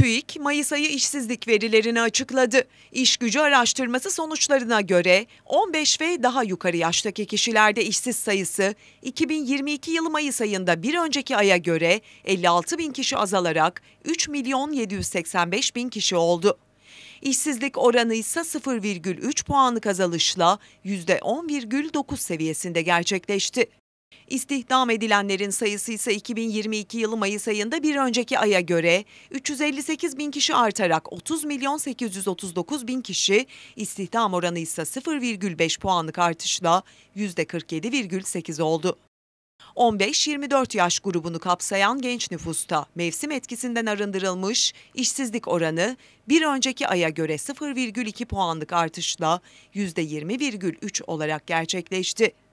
TÜİK Mayıs ayı işsizlik verilerini açıkladı. İş gücü araştırması sonuçlarına göre 15 ve daha yukarı yaştaki kişilerde işsiz sayısı 2022 yılı Mayıs ayında bir önceki aya göre 56 bin kişi azalarak 3 milyon 785 bin kişi oldu. İşsizlik oranı ise 0,3 puanlık azalışla %10,9 seviyesinde gerçekleşti. İstihdam edilenlerin sayısı ise 2022 yılı Mayıs ayında bir önceki aya göre 358 bin kişi artarak 30 milyon 839 bin kişi, istihdam oranı ise 0,5 puanlık artışla %47,8 oldu. 15-24 yaş grubunu kapsayan genç nüfusta mevsim etkisinden arındırılmış işsizlik oranı bir önceki aya göre 0,2 puanlık artışla %20,3 olarak gerçekleşti.